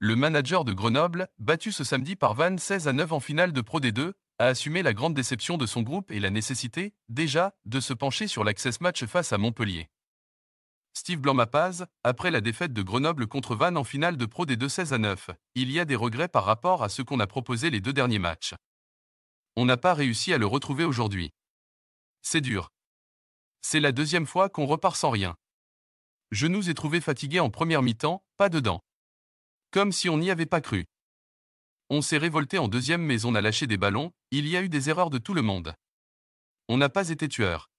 Le manager de Grenoble, battu ce samedi par Vannes 16 à 9 en finale de Pro D2, a assumé la grande déception de son groupe et la nécessité, déjà, de se pencher sur l'access match face à Montpellier. Steve blanc après la défaite de Grenoble contre Vannes en finale de Pro D2 16 à 9, il y a des regrets par rapport à ce qu'on a proposé les deux derniers matchs. On n'a pas réussi à le retrouver aujourd'hui. C'est dur. C'est la deuxième fois qu'on repart sans rien. Je nous ai trouvé fatigués en première mi-temps, pas dedans. Comme si on n'y avait pas cru. On s'est révolté en deuxième mais on a lâché des ballons, il y a eu des erreurs de tout le monde. On n'a pas été tueur.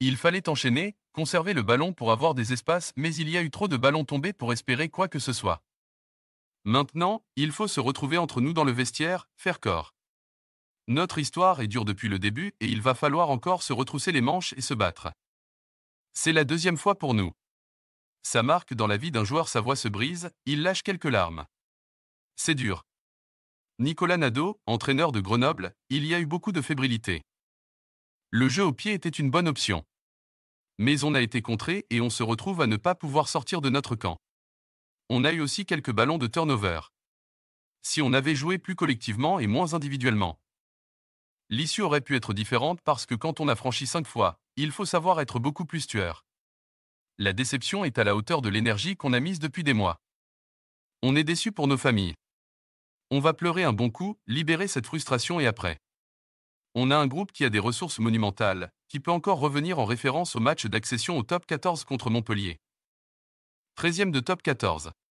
Il fallait enchaîner, conserver le ballon pour avoir des espaces mais il y a eu trop de ballons tombés pour espérer quoi que ce soit. Maintenant, il faut se retrouver entre nous dans le vestiaire, faire corps. Notre histoire est dure depuis le début et il va falloir encore se retrousser les manches et se battre. C'est la deuxième fois pour nous. Sa marque dans la vie d'un joueur sa voix se brise, il lâche quelques larmes. C'est dur. Nicolas Nadeau, entraîneur de Grenoble, il y a eu beaucoup de fébrilité. Le jeu au pied était une bonne option. Mais on a été contré et on se retrouve à ne pas pouvoir sortir de notre camp. On a eu aussi quelques ballons de turnover. Si on avait joué plus collectivement et moins individuellement. L'issue aurait pu être différente parce que quand on a franchi cinq fois, il faut savoir être beaucoup plus tueur la déception est à la hauteur de l'énergie qu'on a mise depuis des mois. On est déçu pour nos familles. On va pleurer un bon coup, libérer cette frustration et après. On a un groupe qui a des ressources monumentales, qui peut encore revenir en référence au match d'accession au top 14 contre Montpellier. 13e de top 14.